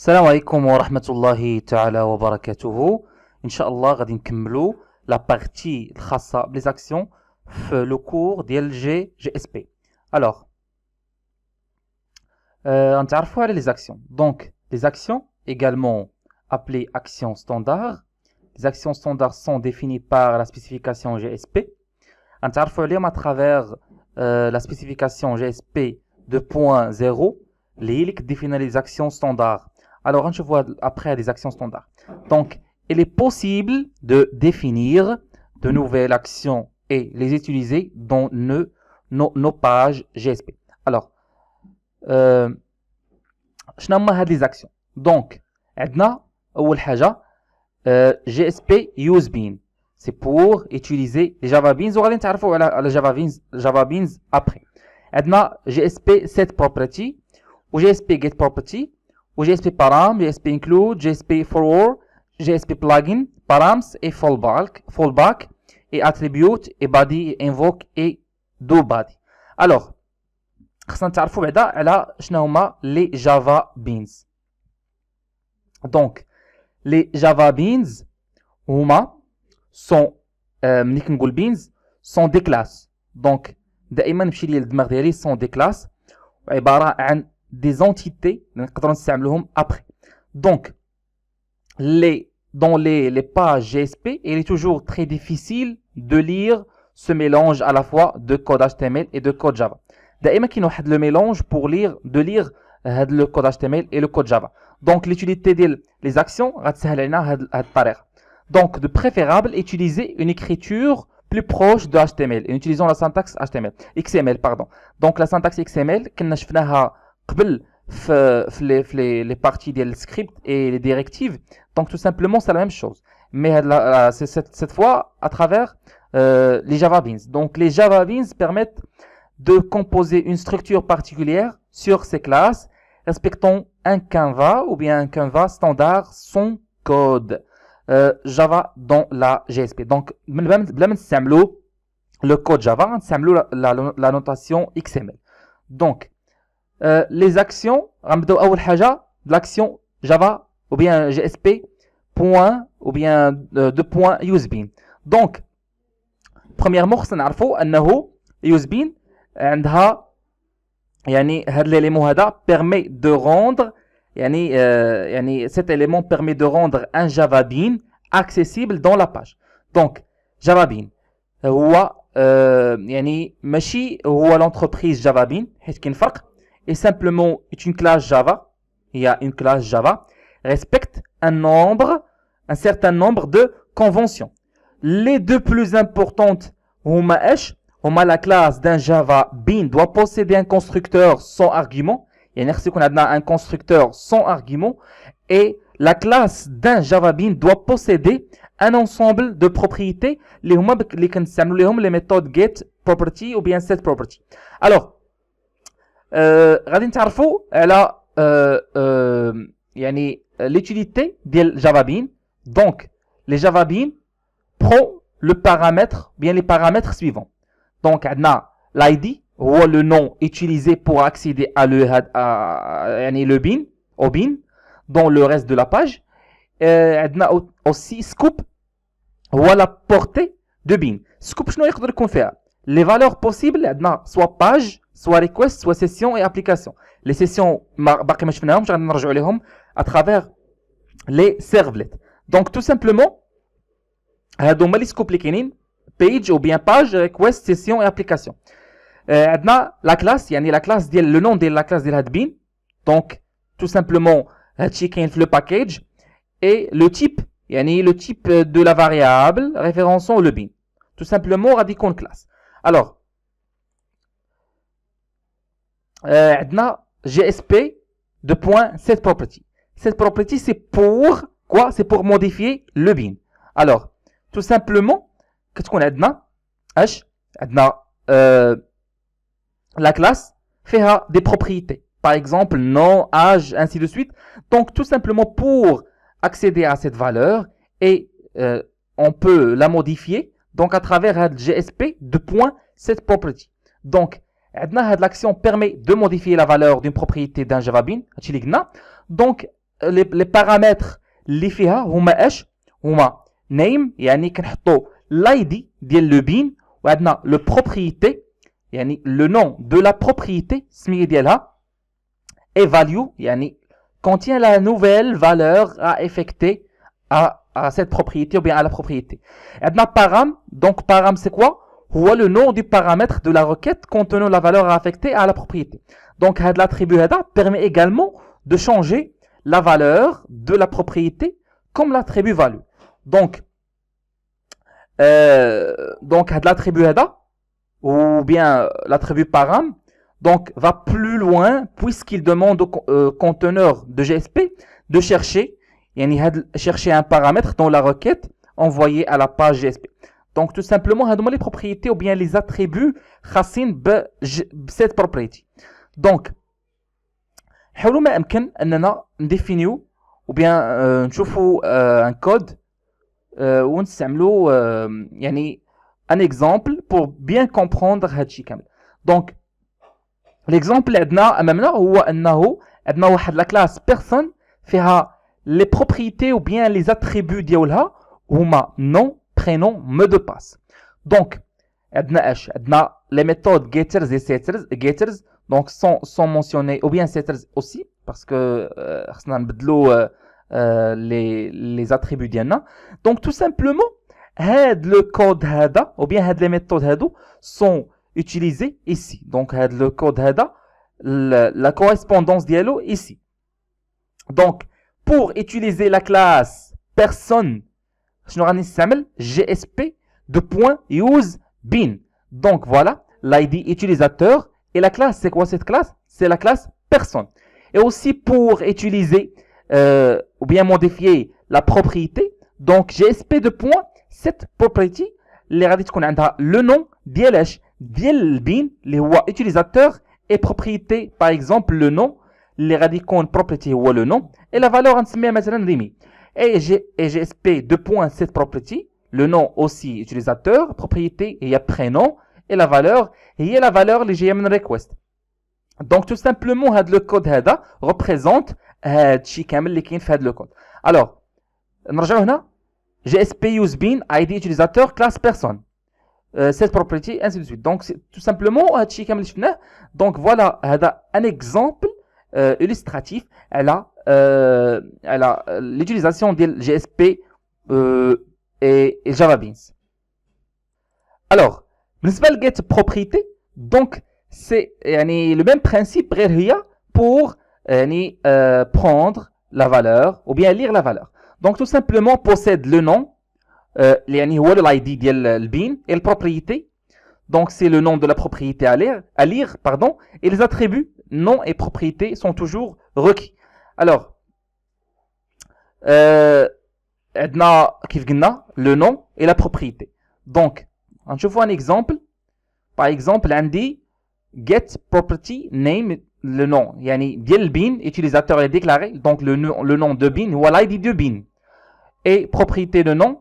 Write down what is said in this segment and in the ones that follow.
Salam alaikum wa rahmatullahi taala wa barakatuhu Inch'Allah, on va la partie spéciale des actions, dans le cours de LG GSP. Alors, une euh, dernière fois les actions. Donc, les actions également appelées actions standard. Les actions standards sont définies par la spécification GSP. Une dernière à travers euh, la spécification GSP 2.0, les définit les actions standards alors, on se voit après des actions standards. Donc, il est possible de définir de nouvelles actions et les utiliser dans nos, pages GSP. Alors, je n'ai pas actions Donc Donc, Edna, ou اول Haja, GSP c'est pour utiliser les Java Beans وغادي نتعرفوا Java Beans Java Beans après Edna GSP setProperty set property get property Jsp Param, Jsp Include, Jsp Forward, Jsp Plugin, Params et Fallback, e Attribute, et Body, e Invoke et Do Body. Alors, je vais vous dire que je vais vous les Java Beans. Donc, les Java Beans euh, sont des classes. Donc, les Java Beans sont des classes des entités après. Donc, les, dans les, les, pages GSP, il est toujours très difficile de lire ce mélange à la fois de code HTML et de code Java. D'ailleurs, il y le mélange pour lire, de lire euh, le code HTML et le code Java. Donc, l'utilité des les actions, donc, de préférable, utiliser une écriture plus proche de HTML, en utilisant la syntaxe HTML, XML, pardon. Donc, la syntaxe XML, qu'on a les parties في لي et les directives donc tout simplement c'est la même chose mais euh, cette, fois à travers euh, les javavins Donc les javavins permettent de composer une structure particulière sur ces classes respectant un Canva ou bien un Canva standard son code euh, Java dans la GSP. Donc le code Java, hein, la, la notation XML. Donc euh, les actions, l'action Java ou bien GSP, point ou bien euh, de point usebin. Donc, premièrement, خصنا أنه usebin عندها يعني yani, l'élément permet de rendre yani, euh, cet élément permet de rendre un Java bean accessible dans la page. Donc Java bean ou euh, يعني ماشي ou l'entreprise Java bean حيت كاين et simplement est une classe Java. Il y a une classe Java respecte un nombre, un certain nombre de conventions. Les deux plus importantes, on a la classe d'un Java bin doit posséder un constructeur sans argument. Il y qu'on a un constructeur sans argument. Et la classe d'un Java bin doit posséder un ensemble de propriétés, les méthodes get property ou bien set property. Alors, آه، غادي نتعرفوا على آه، آه، يعني ليتيليتي ديال جافا بين دونك لي جافا بين برو لو بارامتر بيان لي بارامتر سويفون دونك عندنا لاي دي هو لو نون ايتيليزي pour اكسيدي à le يعني لو بين او بين دون لو reste دو la page عندنا اوسي سكوب هو la portée de bin scoop شنو يقدر يكون فيها les valeurs possibles soit page soit request soit session et application les sessions باقي ما à travers les servlets donc tout simplement euh, page ou bien page request session et application عندنا euh, la classe a la classe le nom de la classe de l'admin. bin donc tout simplement هادشي euh, le package et le type a le type de la variable référençant le bin tout simplement غادي classe alors, Edna, euh, GSP de point property. Cette property, c'est pour quoi C'est pour modifier le bin. Alors, tout simplement, qu'est-ce qu'on a demain H, a euh, la classe fera des propriétés. Par exemple, nom, âge, ainsi de suite. Donc, tout simplement, pour accéder à cette valeur, et euh, on peut la modifier, donc à travers GSP de point set property. Donc, l'action permet de modifier la valeur d'une propriété d'un Java bin, donc euh, les, paramètres les ou huma name yani l'id le Bean. le propriété yani le nom de la propriété et value yani contient la nouvelle valeur à effecter à à cette propriété ou bien à la propriété. ma param, donc param c'est quoi Voilà le nom du paramètre de la requête contenant la valeur affectée à la propriété. Donc l'attribut HEDA permet également de changer la valeur de la propriété comme l'attribut value. Donc, euh, donc l'attribut HEDA ou bien euh, l'attribut param, donc va plus loin puisqu'il demande au euh, conteneur de GSP de chercher chercher un paramètre dans la requête envoyée à la page GSP donc tout simplement هادو les propriétés ou bien les attributs racine de cette propriété. donc حاولوا ما امكن ou bien euh, euh, un code euh, ونستعملوا euh, un exemple pour bien comprendre cette chose. donc l'exemple est عندنا امامنا هو la classe personne لا les propriétés ou bien les attributs ou ma nom, prénom, me de passe. Donc, les méthodes getters et setters, getters donc sont, sont mentionnés ou bien setters aussi parce que euh, euh, euh, les attributs ديالنا. Donc tout simplement head le code HADA, ou bien head les méthodes sont utilisées ici. Donc le code HADA, la, correspondance ديالو ici. Donc pour utiliser la classe personne, GSP de point use bin. Donc voilà, l'ID utilisateur et la classe, c'est quoi cette classe C'est la classe personne. Et aussi pour utiliser euh, ou bien modifier la propriété, donc GSP de point, cette propriété les qu'on a le nom DLH, DLBIN, les utilisateurs et propriété, par exemple le nom les de propriété ou le nom et la valeur entremière mesurant limitée et j'ai deux points property, propriété le nom aussi utilisateur propriété et prénom et la valeur et la valeur les request donc tout simplement le code représente euh, le code alors dans le a use id utilisateur classe personne euh, cette propriété ainsi de suite donc tout simplement euh, donc voilà un exemple euh, illustratif à euh, euh, l'utilisation de JSP euh, et, Java Beans. Alors, principal get propriété donc c'est le même principe pour prendre la valeur ou bien lire la valeur. Donc tout simplement possède le nom l'id et la propriété. Donc c'est le nom de la propriété à lire, à lire pardon, et les attributs nom et propriété sont toujours requis. Alors, euh, le nom et la propriété. Donc, hein, je vois un exemple. Par exemple, Andy, get property name, le nom. Il y a bin, utilisateur est déclaré. Donc, le, nom de bin, ou l'id de bin. Et propriété de nom.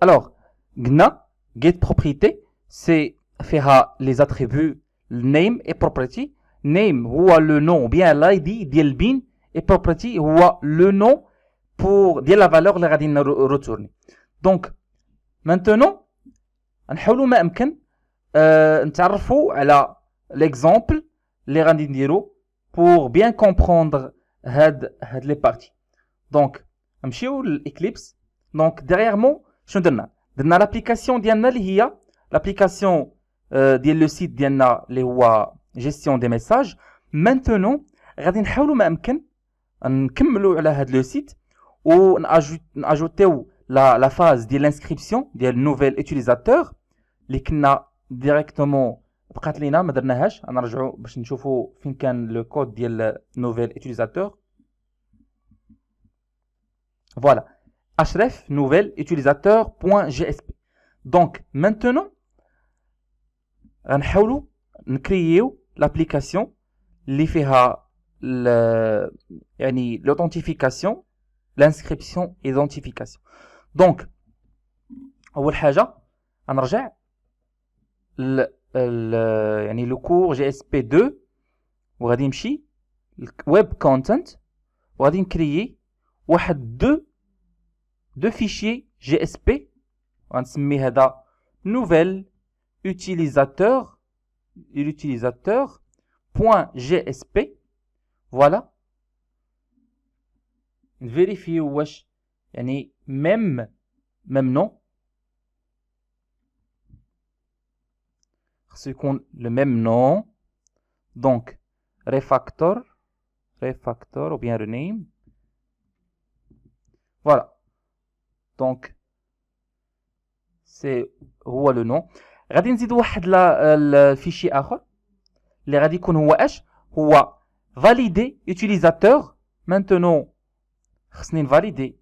Alors, gna, get propriété, c'est fera les attributs Name et property. Name ou le nom bien l'ID del bien et property ou le nom pour dire la valeur que va donner Donc maintenant, nous pouvons même nous l'exemple que va pour bien comprendre les parties. Donc, je vais Eclipse. Donc derrière moi, je vais donner. l'application, il y a l'application ديال لو سيت ديالنا اللي هو جيستيون دي ميساج مانتونو غادي نحاولوا ما امكن نكملوا على هذا لو سيت و وناجوتيو لا لا فاز ديال الانسكريبسيون ديال نوفيل اوتيليزاتور اللي كنا ديريكتومون بقات لينا ما درناهاش نرجعوا باش نشوفوا فين كان لو كود ديال نوفيل اوتيليزاتور فوالا href nouvel utilisateur.gsp donc maintenant غنحاولوا نكرييو لابليكاسيون اللي فيها يعني لوثنتيفيكاسيون لانسكريبسيون ايدنتيفيكاسيون دونك اول حاجه غنرجع ل يعني لو كور جي اس بي 2 وغادي نمشي ويب كونتنت وغادي نكريي واحد دو دو فيشي جي اس بي غنسمي هذا نوفيل utilisateur, utilisateur GSP, voilà. Vérifiez wesh, même, même nom. le même nom. Donc, refactor, refactor ou bien rename. Voilà. Donc, c'est est le nom. غادي نزيدو واحد الفيشي اخر اللي غادي يكون هو اش هو فاليدي يوتيليزاتور مانتونو خصني نفاليدي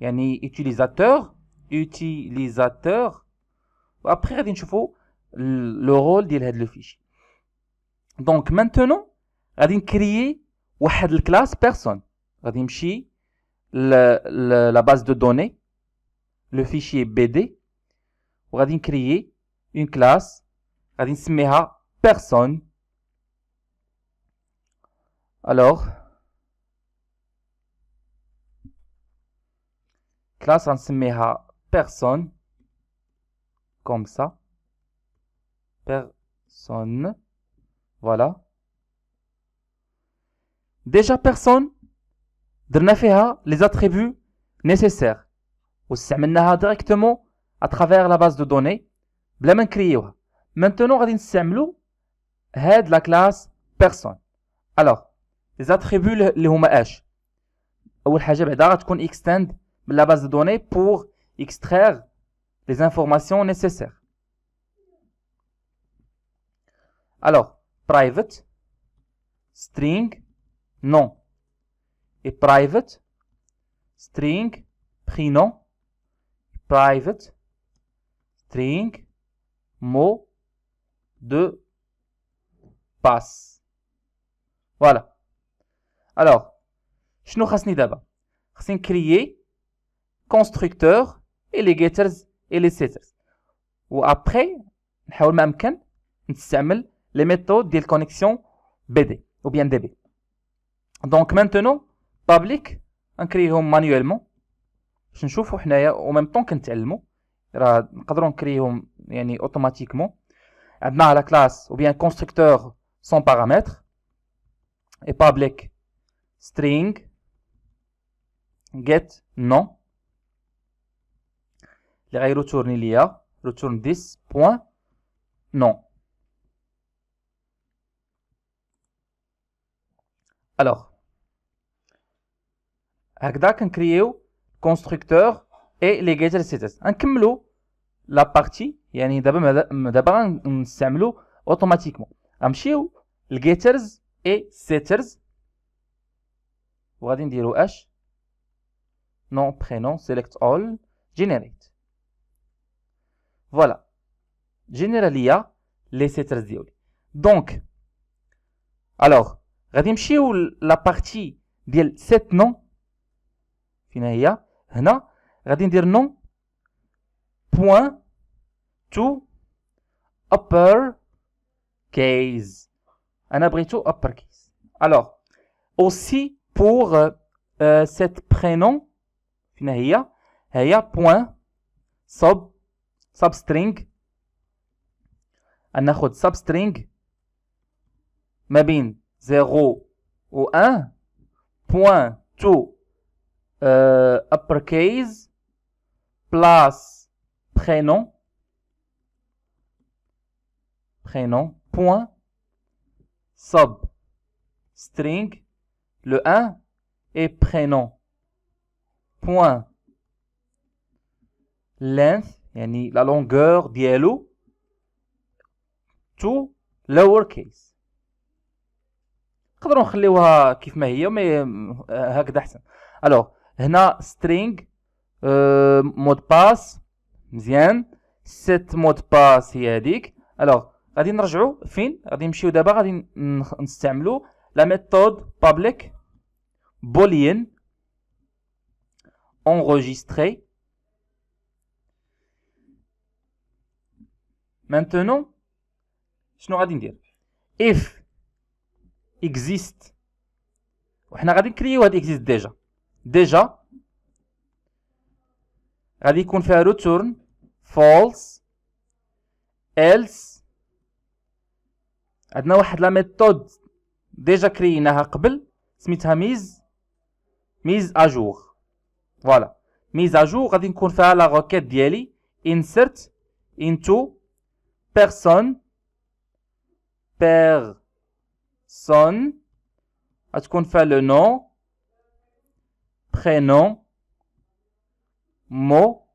يعني يوتيليزاتور يوتيليزاتور وابخي غادي نشوفو لو رول ديال هاد لو فيشي دونك مانتونو غادي نكريي واحد الكلاس بيرسون غادي نمشي ل لا باز دو دوني لو فيشي بي دي on va créer une classe on va personne alors classe va à personne comme ça personne voilà déjà personne on va faire les attributs nécessaires, on va directement à travers la base de données بلا ما Maintenant, maintenant غادي نستعملو هاد la classe personne alors les attributs les هما اش اول حاجه بعدا غتكون la من لا données pour extraire les informations nécessaires alors private string nom et private string prénom private string, mot de passe. Voilà. Alors, je nous d'abord. C'est créer constructeur et les getters et les setters. Ou après, nous allons même créer les méthodes de connexion BD ou bien DB. Donc maintenant, public, on crée manuellement. Je ne en même temps tel mot là, nous allons créer, on, a la classe, ou bien constructeur sans paramètre, et public, string, get, non, les retourne il y retourne 10 non. Alors, à quand un créer un constructeur et les getters et setters, un لا بارتي يعني دابا دابا غنستعملو اوتوماتيكمون غنمشيو لجيترز اي سيترز وغادي نديرو اش نون برينون سيليكت اول جينيريت فوالا جينيراليا لي سيترز ديالي دونك الوغ غادي نمشيو لا بارتي ديال سيت نون فين هي هنا غادي ندير نون point to upper case. Un abrito upper case. Alors, aussi pour euh, euh, cette prénom, il y a point sub substring. ناخد substring ما بين 0 و 1 point to upper case plus prénom, prénom, point, sub, string, le 1 est prénom, point, length, يعني la longueur ديالو, to lowercase. نقدروا نخليوها كيف ما هي مي هكذا احسن الو هنا string مود باس مزيان سيت مود باس هي هذيك الوغ غادي نرجعوا فين غادي نمشيو دابا غادي نستعملوا لا ميثود بابليك بولين انغوجيستري مانتونو شنو غادي ندير اف اكزيست وحنا غادي نكريو هاد اكزيست ديجا ديجا غادي يكون فيها روتورن false else عندنا واحد لا ميثود ديجا كريناها قبل سميتها ميز ميز اجور فوالا ميز اجور غادي نكون فيها لا روكيت ديالي insert into person personne غتكون فيها لو نو prénom mot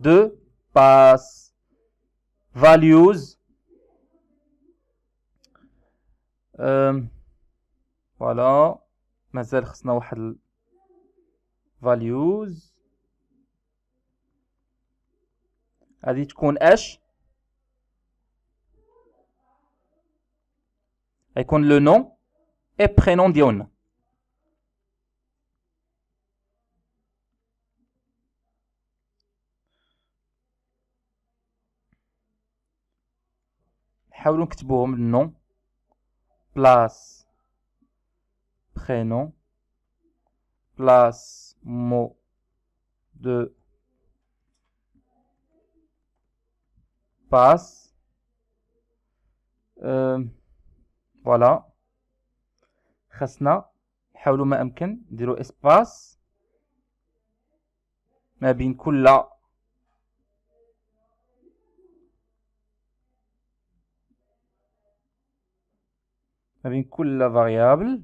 de pass, Values. Euh, voilà. Values. qu'on تكون et غيكون le nom et prénom ديالنا حاولوا نكتبوهم النوم بلاس بخينو بلاس مو دو باس euh, فوالا خصنا نحاولوا ما امكن نديروا اسباس ما بين كل ما بين la variable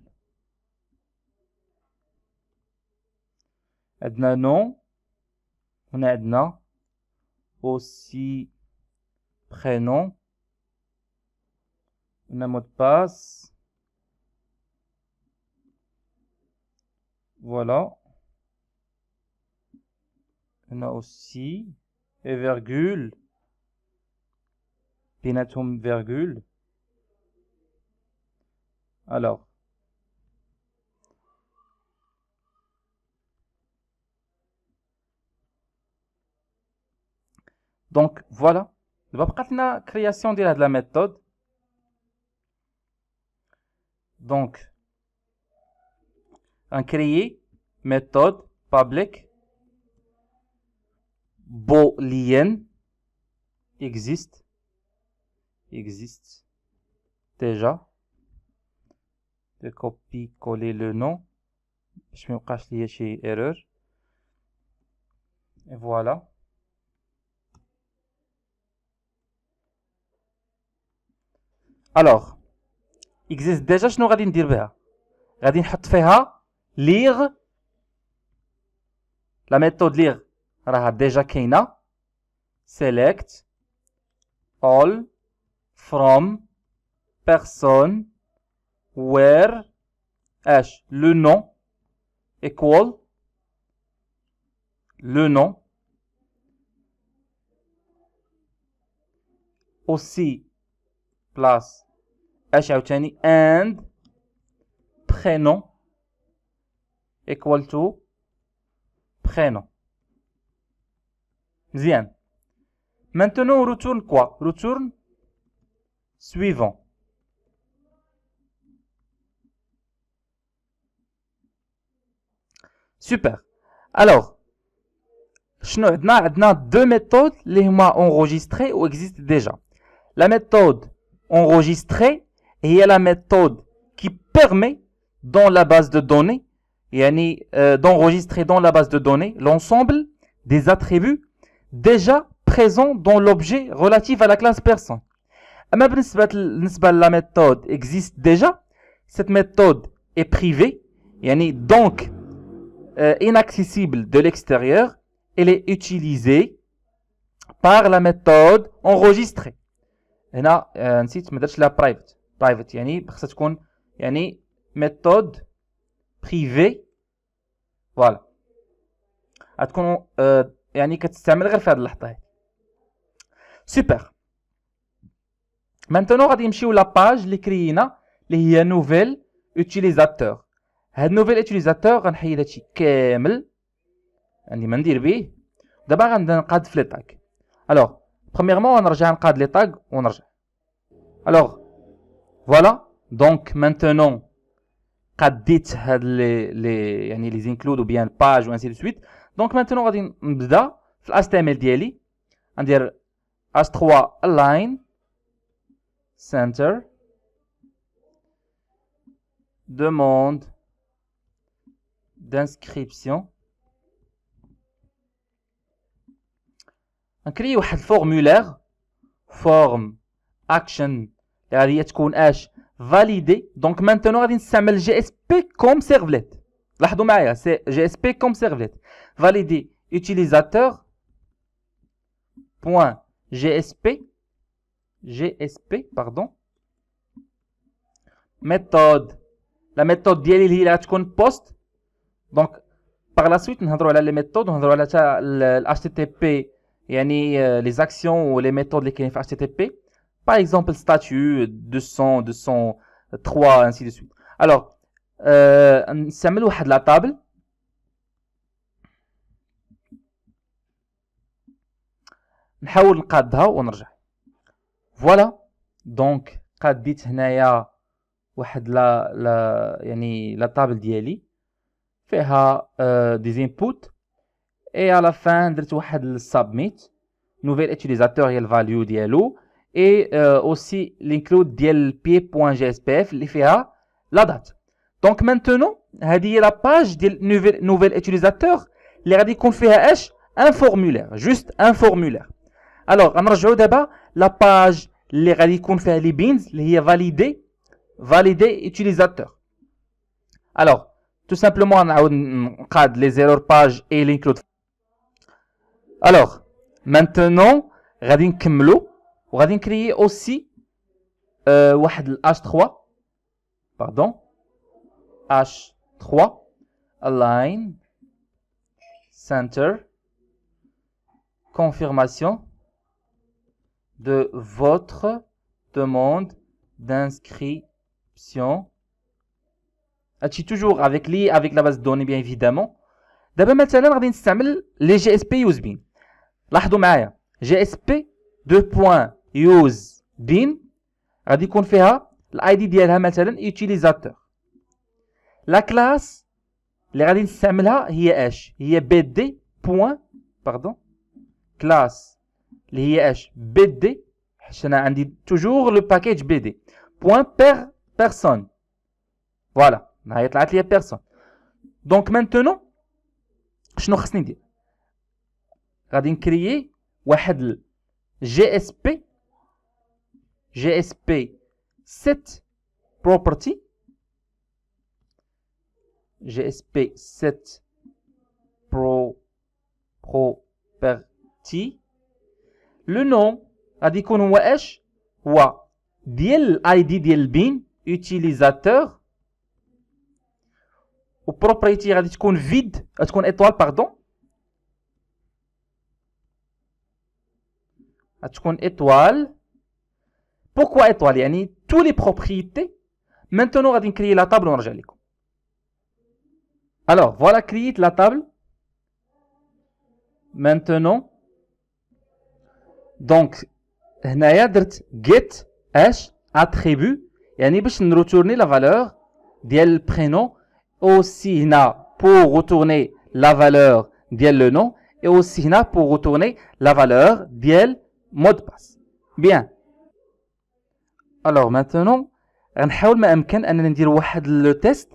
عندنا نو هنا عندنا aussi prénom a mot de passe voilà a aussi et virgule بيناتهم virgule alors, donc voilà. Nous la création de la méthode. Donc, on crée méthode public boolean existe existe déjà de copier-coller le nom. Je me cache lié chez erreur. Et voilà. Alors, existe déjà ce ne nous pas dire. Nous allons lire la méthode lire. vais déjà Keina. Select all from personne where h le nom equal le nom aussi place h and prénom equal to prénom Bien. maintenant on retourne quoi retourne suivant Super. Alors, je عندنا deux méthodes les mois enregistrées ou existent déjà. La méthode enregistrée est la méthode qui permet dans la base de données euh, d'enregistrer dans la base de données l'ensemble des attributs déjà présents dans l'objet relatif à la classe personne. la méthode existe déjà cette méthode est privée donc euh, inaccessible de l'extérieur, elle est utilisée par la méthode enregistrée. Et là, euh, un site, mais c'est la private. Private, yanni, parce que c'est une méthode privée. Voilà. C'est une méthode privée. Super. Maintenant, on va aller la page, on va créer un nouvel utilisateur. هاد نوفيل اتيليزاتور غنحيد هادشي كامل عندي ما ندير بيه دابا غنبدا نقاد في لي تاغ الوغ بروميرمون غنرجع نقاد لي تاغ ونرجع الوغ فوالا دونك مانتونون قديت هاد لي لي يعني لي زينكلود وبيان باج وانسي دو سويت دونك مانتونون غادي نبدا في الاس تي ام ال ديالي غندير اس 3 align center demande d'inscription. On crée un formulaire, form, action, validé. Donc maintenant, on va GSP comme servlet. c'est GSP comme servlet. Valider utilisateur point GSP GSP pardon méthode la méthode ديالي اللي post donc, par la suite, on va regarder les méthodes, on va regarder l'HTTP, les actions ou les méthodes qui sont dans Par exemple, le statut, 200, euh, 203, ainsi de suite. Alors, on s'améliore à la table. On va essayer de la modifier et on revient. Voilà. Donc, j'ai modifié la table ici faita des inputs et à la fin d'être le submit nouvel utilisateur et le value d'hello et euh, aussi inclut dlp jsp faita la date donc maintenant redirige la page du nouvel nouvel utilisateur l'erreur de conférence un formulaire juste un formulaire alors on notre jeu au débat la page l'erreur de conférence les li validé, validé Valider utilisateurs alors tout simplement on a les erreurs pages et l'include alors maintenant غادي نكملو créer aussi euh, H3 pardon H3 align center confirmation de votre demande d'inscription tout toujours avec les avec la base de données bien évidemment. D'abord maintenant on va venir s'amel. Les JSP use bin. L'as tu m'aide? JSP deux On va dire qu'on fait ça. L'id d'élève maintenant utilisateur. La classe. On va venir s'amel. H H B point pardon. Classe H B D. On dit toujours le package bd D point per Voilà. ما هي طلعت لي بيرسون دونك مانتونو شنو خصني ندير غادي نكريي واحد جي اس بي جي اس بي set property GSP set برو بروبرتي لو نوم غادي يكون هو اش هو ديال الاي دي ديال البين يوتيليزاتور وبروبريتي à تكون qu'on vide, ايطوال étoile تكون étoile. Pourquoi étoile a toutes les propriétés. Maintenant, on va créer la table ونرجع Alors, voilà créer la table. Maintenant, donc, a get h attribut on باش retourner la valeur du prénom aussi pour retourner la valeur bien le nom et aussi pour retourner la valeur d'elle mot de passe. Bien. Alors maintenant, va ما امكن اننا ندير واحد لو تيست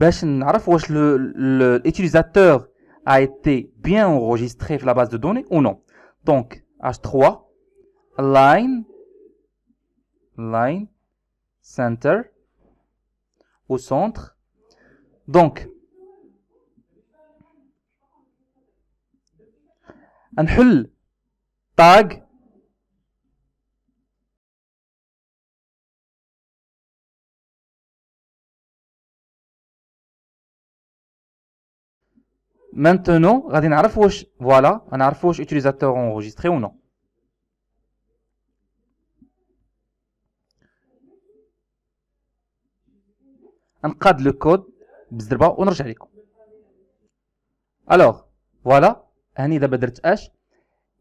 باش نعرف si l'utilisateur a été bien enregistré dans la base de données ou non. Donc H3 line line center au centre دونك نحل تاغ Maintenant, غادي نعرف واش فوالا غنعرف واش utilisateur enregistré ou non. نقاد لو كود بز دربه ونرجع لكم الوغ فوالا هاني دابا درت اش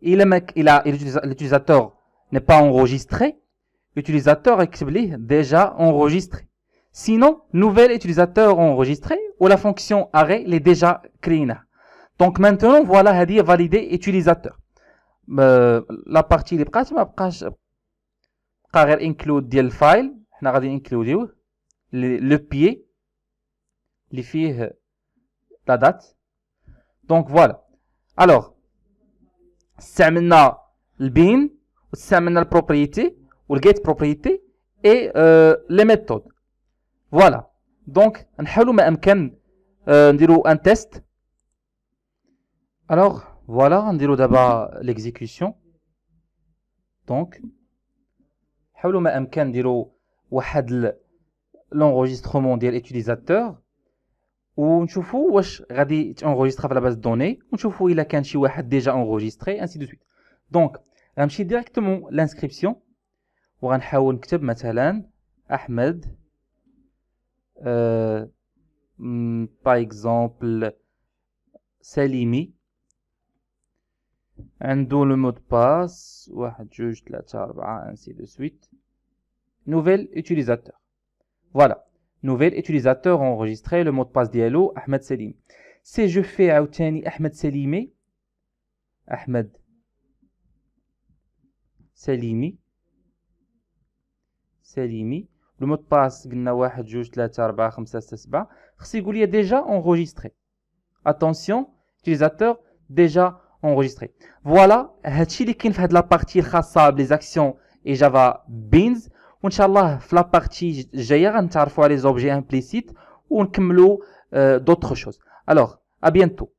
الى ما الى لوتيليزاتور ني با انغوجيستري لوتيليزاتور يكتب ليه ديجا انغوجيستري Sinon, nouvel utilisateur enregistré ou la fonction arrêt l'est déjà créée. Donc maintenant, voilà, hadi valider utilisateur. Euh, la partie اللي بقات ما بقاش بقى غير include ديال الفايل حنا غادي include le pied اللي فيه لا دات دونك فوالا الوغ استعملنا البين واستعملنا البروبريتي والجيت بروبريتي اي لي ميثود فوالا دونك نحاولوا ما امكن نديروا ان تيست الوغ فوالا نديروا دابا ليكزيكسيون دونك حاولوا ما امكن نديروا واحد لونغوجيسترومون ديال اتيليزاتور ou enregistré la base de données a déjà enregistré, ainsi de suite. Donc, directement l'inscription par exemple, Ahmed, par exemple, Salimi, And le mot de passe, 1, et ainsi de suite. Nouvelle utilisateur. Voilà nouvel utilisateur enregistré le mot de passe diallo Ahmed Selim si je fais عاوتاني Ahmed Selimi Ahmed Selimi Selimi le mot de passe قلنا 1 2 3 4 5 6 7 خصو يقول لي déjà enregistré attention utilisateur déjà enregistré voilà هادشي اللي كاين في هاد لا partie الخاصه بلي actions et Java Beans Inch'Allah, la partie Jaya, on les objets implicites ou on euh, d'autres choses. Alors, à bientôt.